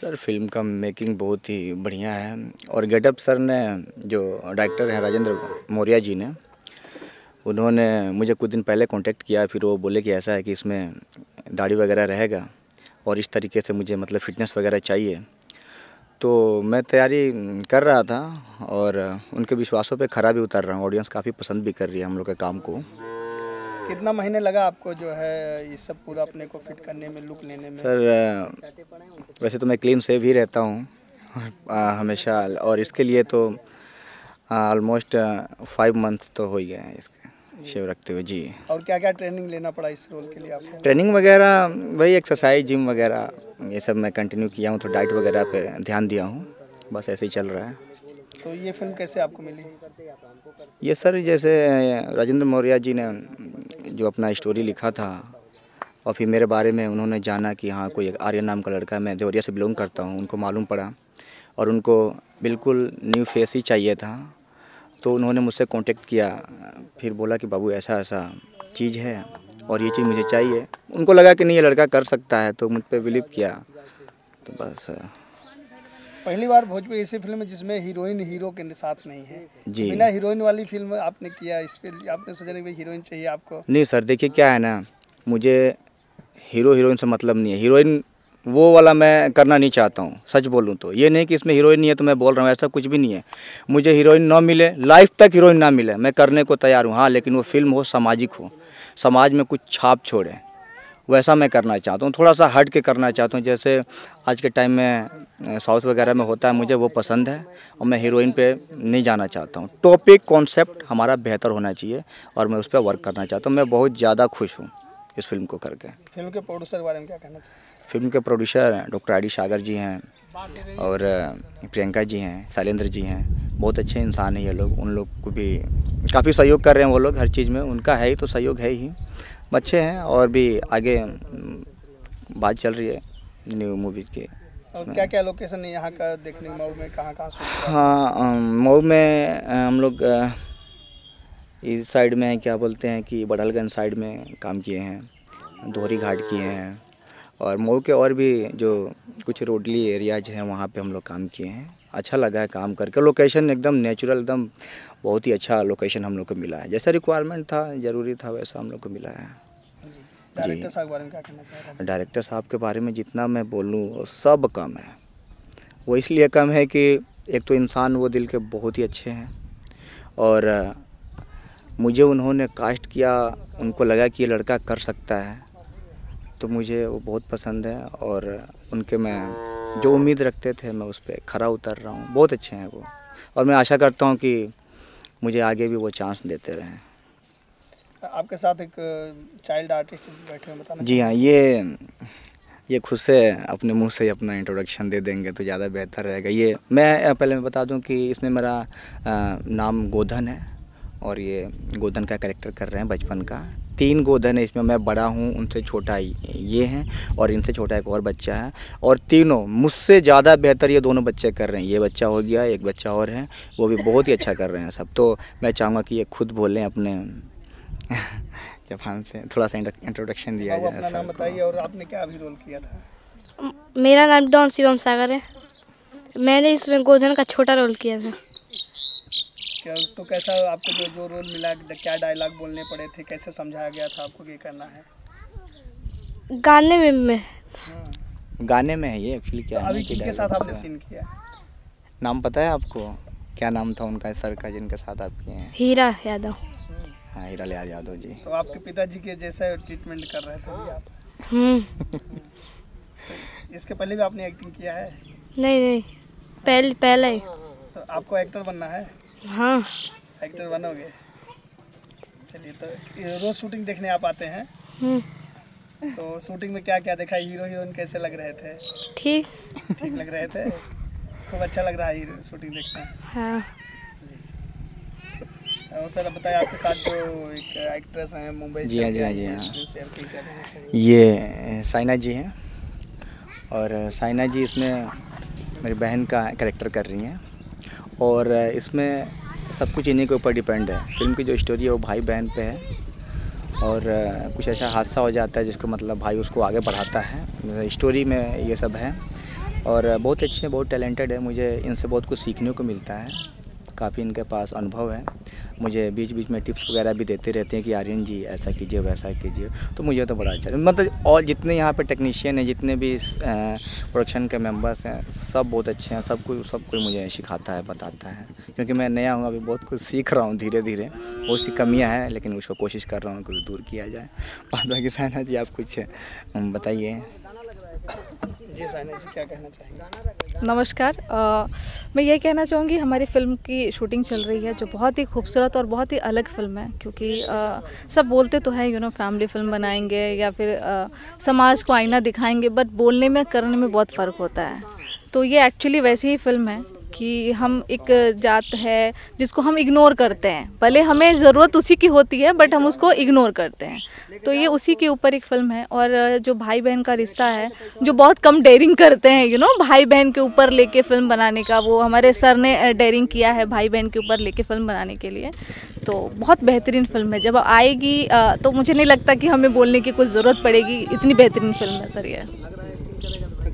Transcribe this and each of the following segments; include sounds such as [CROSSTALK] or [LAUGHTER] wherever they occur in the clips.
Sir film का making बहुत ही बढ़िया है और गेटअप सर ने जो डायरेक्टर हैं राजेंद्र मौर्या जी ने उन्होंने मुझे कुछ दिन पहले कांटेक्ट किया फिर वो बोले कि ऐसा है कि इसमें दाढ़ी वगैरह रहेगा और इस तरीके से मुझे मतलब फ़िटनेस वगैरह चाहिए तो मैं तैयारी कर रहा था और उनके विश्वासों पे खरा भी उतर रहा हूँ ऑडियंस काफ़ी पसंद भी कर रही है हम लोग के काम को कितना महीने लगा आपको जो है ये सब पूरा अपने को फिट करने में लुक लेने में सर वैसे तो मैं क्लीन सेव ही रहता हूँ हमेशा और इसके लिए तो ऑलमोस्ट फाइव मंथ तो हो ही गए हैं इसके शेव रखते हुए जी और क्या क्या ट्रेनिंग लेना पड़ा इस रोल के लिए आपको ट्रेनिंग वगैरह वही एक्सरसाइज जिम वगैरह ये सब मैं कंटिन्यू किया हूँ तो डाइट वगैरह पे ध्यान दिया हूँ बस ऐसे ही चल रहा है तो ये फिल्म कैसे आपको मिली ये सर जैसे राजेंद्र मौर्या जी ने जो अपना स्टोरी लिखा था और फिर मेरे बारे में उन्होंने जाना कि हाँ कोई आर्य नाम का लड़का है मैं देवरिया से बिलोंग करता हूँ उनको मालूम पड़ा और उनको बिल्कुल न्यू फेस ही चाहिए था तो उन्होंने मुझसे कांटेक्ट किया फिर बोला कि बाबू ऐसा ऐसा चीज़ है और ये चीज़ मुझे चाहिए उनको लगा कि नहीं ये लड़का कर सकता है तो मुझ पर बिलीव किया तो बस पहली बार भोजपुरी ऐसी फिल्म है जिसमें हीरोइन हीरो के साथ नहीं है जी बिना हीरोइन वाली फिल्म आपने किया इस पर आपने सोचा नहीं हीरोइन चाहिए आपको नहीं सर देखिए क्या है ना मुझे हीरो हीरोइन से मतलब नहीं है हीरोइन वो वाला मैं करना नहीं चाहता हूँ सच बोलूँ तो ये नहीं कि इसमें हीरोइन नहीं है तो मैं बोल रहा हूँ ऐसा कुछ भी नहीं है मुझे हीरोइन ना मिले लाइफ तक हीरोइन ना मिले मैं करने को तैयार हूँ हाँ लेकिन वो फिल्म हो सामाजिक हो समाज में कुछ छाप छोड़े वैसा मैं करना चाहता हूँ थोड़ा सा हट के करना चाहता हूँ जैसे आज के टाइम में साउथ वगैरह में होता है मुझे वो पसंद है और मैं हीरोइन पे नहीं जाना चाहता हूँ टॉपिक कॉन्सेप्ट हमारा बेहतर होना चाहिए और मैं उस पर वर्क करना चाहता हूँ मैं बहुत ज़्यादा खुश हूँ इस फिल्म को करके फिल्म के प्रोड्यूसर के बारे में क्या कहना चाहिए फिल्म के प्रोड्यूसर डॉक्टर आडी सागर जी हैं और प्रियंका जी हैं शैलेंद्र जी हैं बहुत अच्छे इंसान हैं ये लोग उन लोग को भी काफ़ी सहयोग कर रहे हैं वो लोग हर चीज़ में उनका है ही तो सहयोग है ही बच्चे हैं और भी आगे बात चल रही है न्यू मूवीज के क्या क्या लोकेशन है यहाँ का देखने मऊ में कहाँ कहाँ हाँ मऊ में हम लोग इस साइड में क्या बोलते हैं कि बड़लगंज साइड में काम किए हैं धोरी घाट किए हैं और मऊ के और भी जो कुछ रोडली एरियाज हैं वहाँ पे हम लोग काम किए हैं अच्छा लगा है काम करके लोकेशन एकदम नेचुरल एकदम बहुत ही अच्छा लोकेशन हम लोग को मिला है जैसा रिक्वायरमेंट था ज़रूरी था वैसा हम लोग को मिला है जी डायरेक्टर साहब के बारे में जितना मैं बोलूँ सब कम है वो इसलिए कम है कि एक तो इंसान वो दिल के बहुत ही अच्छे हैं और मुझे उन्होंने कास्ट किया उनको लगा कि ये लड़का कर सकता है तो मुझे वो बहुत पसंद है और उनके मैं जो उम्मीद रखते थे मैं उस पर खरा उतर रहा हूँ बहुत अच्छे हैं वो और मैं आशा करता हूँ कि मुझे आगे भी वो चांस देते रहें आपके साथ एक चाइल्ड आर्टिस्ट बैठे हैं बताना जी हाँ ये ये खुद से अपने मुंह से ही अपना इंट्रोडक्शन दे देंगे तो ज़्यादा बेहतर रहेगा ये मैं पहले मैं बता दूं कि इसमें मेरा नाम गोधन है और ये गोदन का करेक्टर कर रहे हैं बचपन का तीन गोधन है इसमें मैं बड़ा हूँ उनसे छोटा ये हैं और इनसे छोटा एक और बच्चा है और तीनों मुझसे ज़्यादा बेहतर ये दोनों बच्चे कर रहे हैं ये बच्चा हो गया एक बच्चा और है वो भी बहुत ही अच्छा कर रहे हैं सब तो मैं चाहूँगा कि ये खुद बोलें अपने [LAUGHS] जफान से थोड़ा सा इंट्रोडक्शन दिया जाए अपना नाम बताइए और आपने क्या अभी रोल किया था मेरा नाम डॉन शिवम सागर है मैंने इसमें गोधन का छोटा रोल किया था तो कैसा आपको जो जो रोल मिला क्या डायलॉग बोलने पड़े थे कैसे समझाया गया था आपको क्या करना है गाने में में हाँ। गाने में है ये एक्चुअली तो क्या तो अभी किनके साथ आपने सीन किया नाम पता है आपको क्या नाम था उनका सर का जिनके साथ आप किए हैं हीरा यादव हम्म। हाँ हीरा लाल यादव जी तो आपके पिताजी के जैसा ट्रीटमेंट कर रहे थे आप हम्म। तो इसके पहले भी आपने एक्टिंग किया है नहीं नहीं पहले पहले ही तो आपको एक्टर बनना है हाँ एक्टर बनोगे चलिए तो रोज शूटिंग देखने आप आते हैं हम्म। तो शूटिंग में क्या क्या देखा हीरो हीरोइन कैसे लग रहे थे ठीक ठीक लग रहे थे खूब अच्छा लग रहा है शूटिंग देखना हाँ और सर बताया आपके साथ जो एक एक्ट्रेस हैं मुंबई जी हाँ जी हाँ जी हाँ ये साइना जी हैं और साइना जी इसमें मेरी बहन का करेक्टर कर रही हैं और इसमें सब कुछ इन्हीं के ऊपर डिपेंड है फिल्म की जो स्टोरी है वो भाई बहन पे है और कुछ ऐसा हादसा हो जाता है जिसको मतलब भाई उसको आगे बढ़ाता है स्टोरी में ये सब है और बहुत अच्छे बहुत टैलेंटेड है मुझे इनसे बहुत कुछ सीखने को मिलता है काफ़ी इनके पास अनुभव है मुझे बीच बीच में टिप्स वगैरह भी देते रहते हैं कि आर्यन जी ऐसा कीजिए वैसा कीजिए तो मुझे तो बड़ा अच्छा मतलब और जितने यहाँ पे टेक्नीशियन हैं जितने भी प्रोडक्शन के मेंबर्स हैं सब बहुत अच्छे हैं सब कुछ सब कुछ मुझे सिखाता है बताता है क्योंकि मैं नया हूँ अभी बहुत कुछ सीख रहा हूँ धीरे धीरे बहुत सी कमियाँ हैं लेकिन उसको कोशिश कर रहा हूँ कि दूर किया जाए बाकी जी आप कुछ बताइए क्या कहना चाहेंगे नमस्कार आ, मैं ये कहना चाहूँगी हमारी फिल्म की शूटिंग चल रही है जो बहुत ही खूबसूरत और बहुत ही अलग फिल्म है क्योंकि आ, सब बोलते तो हैं यू नो फैमिली फिल्म बनाएंगे या फिर आ, समाज को आईना दिखाएंगे बट बोलने में करने में बहुत फ़र्क होता है तो ये एक्चुअली वैसी ही फिल्म है कि हम एक जात है जिसको हम इग्नोर करते हैं भले हमें ज़रूरत उसी की होती है बट हम उसको इग्नोर करते हैं तो ये उसी के ऊपर एक फिल्म है और जो भाई बहन का रिश्ता है जो बहुत कम डेयरिंग करते हैं यू नो भाई बहन के ऊपर लेके फिल्म बनाने का वो हमारे सर ने डेयरिंग किया है भाई बहन के ऊपर लेके फिल्म बनाने के लिए तो बहुत बेहतरीन फिल्म है जब आएगी तो मुझे नहीं लगता कि हमें बोलने की कुछ ज़रूरत पड़ेगी इतनी बेहतरीन फिल्म है सर यह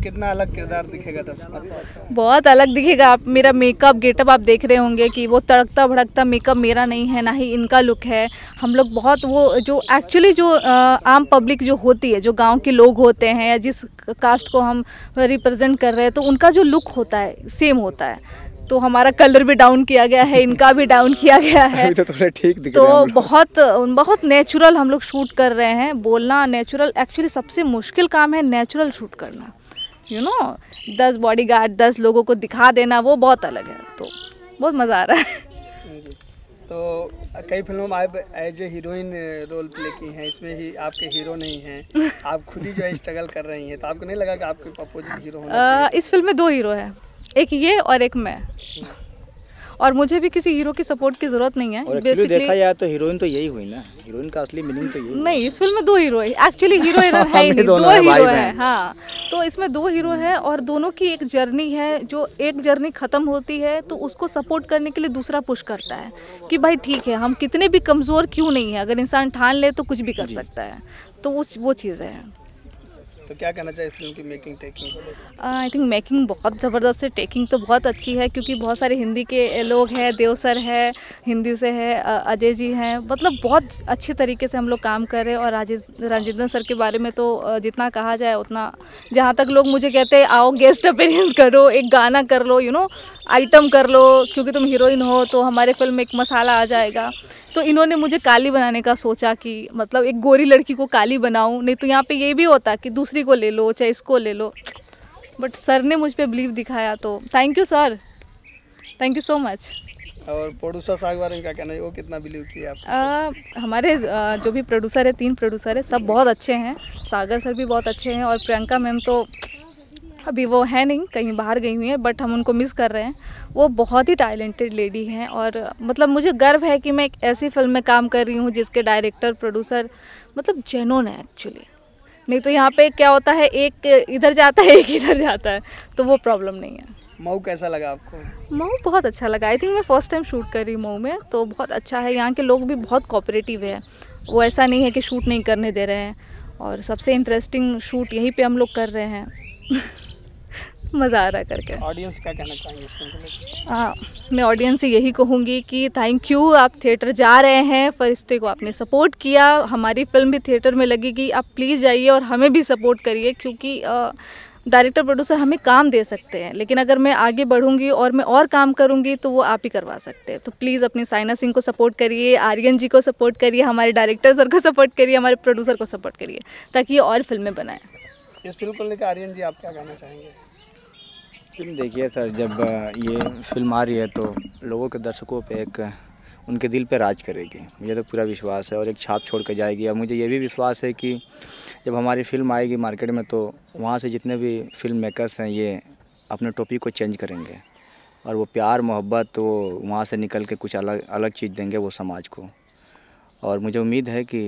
कितना अलग किरदार दिखेगा दर्शकों बहुत अलग दिखेगा आप मेरा मेकअप गेटअप आप देख रहे होंगे कि वो तड़कता भड़कता मेकअप मेरा नहीं है ना ही इनका लुक है हम लोग बहुत वो जो एक्चुअली जो आम पब्लिक जो होती है जो गांव के लोग होते हैं या जिस कास्ट को हम रिप्रेजेंट कर रहे हैं तो उनका जो लुक होता है सेम होता है तो हमारा कलर भी डाउन किया गया है इनका भी डाउन किया गया है तो थोड़े ठीक दिख तो रहे बहुत बहुत नेचुरल हम लोग शूट कर रहे हैं बोलना नेचुरल एक्चुअली सबसे मुश्किल काम है नेचुरल शूट करना यू नो दस बॉडी गार्ड दस लोगों को दिखा देना वो बहुत अलग है तो बहुत मज़ा आ रहा है तो कई फिल्मों में आप as a heroine role play की हैं इसमें ही आपके हीरो नहीं हैं आप खुद ही जो है स्ट्रगल कर रही हैं तो आपको नहीं लगा कि आपके अपोजिट हीरो होना चाहिए? इस फिल्म में दो हीरो हैं एक ये और एक मैं और मुझे भी किसी हीरो की सपोर्ट की जरूरत नहीं है बेसिकली देखा तो हीरोइन तो यही हुई ना हीरोइन का असली मीनिंग तो यही नहीं इस फिल्म में दो हीरो एक्चुअली हीरो है ही नहीं दो हीरो है हाँ तो इसमें दो हीरो है और दोनों की एक जर्नी है जो एक जर्नी खत्म होती है तो उसको सपोर्ट करने के लिए दूसरा पुश करता है कि भाई ठीक है हम कितने भी कमज़ोर क्यों नहीं है अगर इंसान ठान ले तो कुछ भी कर सकता है तो वो चीज़ें हैं तो क्या कहना चाहिए फिल्म की making taking I think making बहुत ज़बरदस्त है टेकिंग तो बहुत अच्छी है क्योंकि बहुत सारे हिंदी के लोग हैं देव सर है हिंदी से है अजय जी हैं मतलब बहुत अच्छे तरीके से हम लोग काम कर रहे हैं और राजे राजेंद्र सर के बारे में तो जितना कहा जाए उतना जहाँ तक लोग मुझे कहते हैं आओ गेस्ट अपेरियंस करो एक गाना कर लो यू नो आइटम कर लो क्योंकि तुम हीरोइन हो तो हमारे फिल्म में एक मसाला आ जाएगा तो इन्होंने मुझे काली बनाने का सोचा कि मतलब एक गोरी लड़की को काली बनाऊँ नहीं तो यहाँ पे ये भी होता कि दूसरी को ले लो चाहे इसको ले लो बट सर ने मुझ पर बिलीव दिखाया तो thank you sir thank you so much और प्रोड्यूसर साहब का बारे कहना है वो कितना बिलीव किया आप हमारे आ, जो भी प्रोड्यूसर है तीन प्रोड्यूसर है सब बहुत अच्छे हैं सागर सर भी बहुत अच्छे हैं और प्रियंका मैम तो अभी वो है नहीं कहीं बाहर गई हुई हैं बट हम उनको मिस कर रहे हैं वो बहुत ही टैलेंटेड लेडी हैं और मतलब मुझे गर्व है कि मैं एक ऐसी फिल्म में काम कर रही हूँ जिसके डायरेक्टर प्रोड्यूसर मतलब जेनोन है एक्चुअली नहीं तो यहाँ पे क्या होता है एक इधर जाता है एक इधर जाता है तो वो प्रॉब्लम नहीं है मऊ कैसा लगा आपको मऊ बहुत अच्छा लगा आई थिंक मैं फर्स्ट टाइम शूट कर रही हूँ मऊ में तो बहुत अच्छा है यहाँ के लोग भी बहुत कोऑपरेटिव है वो ऐसा नहीं है कि शूट नहीं करने दे रहे हैं और सबसे इंटरेस्टिंग शूट यहीं पे हम लोग कर रहे हैं [LAUGHS] मज़ा आ रहा करके ऑडियंस क्या कहना चाहेंगे इस हाँ मैं ऑडियंस से यही कहूँगी कि थैंक यू आप थिएटर जा रहे हैं फरिश्ते को आपने सपोर्ट किया हमारी फिल्म भी थिएटर में लगेगी आप प्लीज़ जाइए और हमें भी सपोर्ट करिए क्योंकि डायरेक्टर प्रोड्यूसर हमें काम दे सकते हैं लेकिन अगर मैं आगे बढ़ूंगी और मैं और काम करूंगी तो वो आप ही करवा सकते हैं तो प्लीज़ अपनी साइना सिंह को सपोर्ट करिए आर्यन जी को सपोर्ट करिए हमारे डायरेक्टर सर को सपोर्ट करिए हमारे प्रोड्यूसर को सपोर्ट करिए ताकि ये और फिल्में बनाएं इस फिल्म को लेकर आर्यन जी आप क्या कहना चाहेंगे फिल्म देखिए सर जब ये फिल्म आ रही है तो लोगों के दर्शकों पे एक उनके दिल पे राज करेगी मुझे तो पूरा विश्वास है और एक छाप छोड़ कर जाएगी और मुझे ये भी विश्वास है कि जब हमारी फिल्म आएगी मार्केट में तो वहाँ से जितने भी फिल्म मेकर्स हैं ये अपने टॉपिक को चेंज करेंगे और वो प्यार मोहब्बत वो वहाँ से निकल के कुछ अलग अलग चीज़ देंगे वो समाज को और मुझे उम्मीद है कि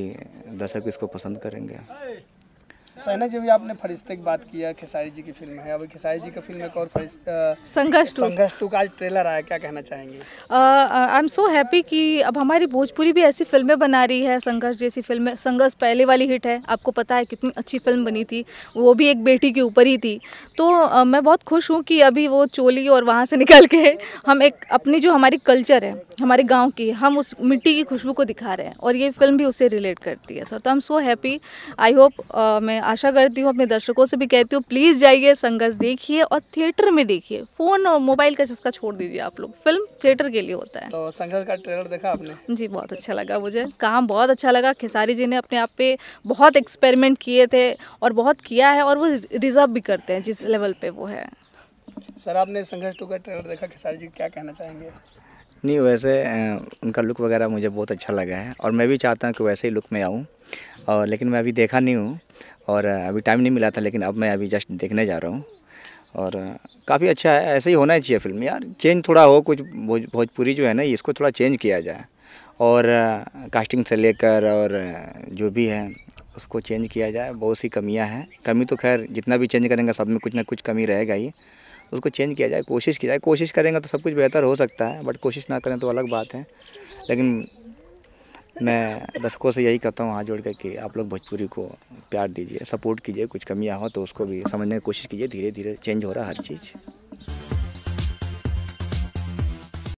दर्शक इसको पसंद करेंगे सहना जी भी आपने फरिश्ते की बात किया खेसारी जी की फिल्म है अभी खेसारी जी का फिल्म एक और संघर्ष संघर्ष टू का ट्रेलर आया क्या कहना चाहेंगे आई एम सो हैप्पी कि अब हमारी भोजपुरी भी ऐसी फिल्में बना रही है संघर्ष जैसी फिल्में संघर्ष पहले वाली हिट है आपको पता है कितनी अच्छी फिल्म बनी थी वो भी एक बेटी के ऊपर ही थी तो आ, मैं बहुत खुश हूँ कि अभी वो चोली और वहाँ से निकल के हम एक अपनी जो हमारी कल्चर है हमारे गाँव की हम उस मिट्टी की खुशबू को दिखा रहे हैं और ये फिल्म भी उससे रिलेट करती है सर तो I am so happy I hope मैं आशा करती हूँ अपने दर्शकों से भी कहती हूँ प्लीज़ जाइए संघर्ष देखिए और थिएटर में देखिए फ़ोन और मोबाइल का चस्का छोड़ दीजिए आप लोग फिल्म थिएटर के लिए होता है तो संघर्ष का ट्रेलर देखा आपने जी बहुत अच्छा लगा मुझे काम बहुत अच्छा लगा खेसारी जी ने अपने आप पे बहुत एक्सपेरिमेंट किए थे और बहुत किया है और वो रिजर्व भी करते हैं जिस लेवल पर वो है सर आपने संघर्ष टू का ट्रेलर देखा खेसारी जी क्या कहना चाहेंगे नहीं वैसे उनका लुक वगैरह मुझे बहुत अच्छा लगा है और मैं भी चाहता हूँ कि वैसे ही लुक में आऊँ और लेकिन मैं अभी देखा नहीं हूँ और अभी टाइम नहीं मिला था लेकिन अब मैं अभी जस्ट देखने जा रहा हूँ और काफ़ी अच्छा है ऐसे ही होना ही चाहिए फिल्म यार चेंज थोड़ा हो कुछ भोज भोजपुरी जो है ना इसको थोड़ा चेंज किया जाए और कास्टिंग से लेकर और जो भी है उसको चेंज किया जाए बहुत सी कमियां हैं कमी तो खैर जितना भी चेंज करेंगे सब में कुछ ना कुछ कमी रहेगा ही उसको चेंज किया जाए कोशिश की जाए कोशिश करेंगे तो सब कुछ बेहतर हो सकता है बट कोशिश ना करें तो अलग बात है लेकिन मैं दर्शकों से यही कहता हूँ हाथ जोड़ कर कि आप लोग भोजपुरी को प्यार दीजिए सपोर्ट कीजिए कुछ कमियाँ हो तो उसको भी समझने की कोशिश कीजिए धीरे धीरे चेंज हो रहा है हर चीज़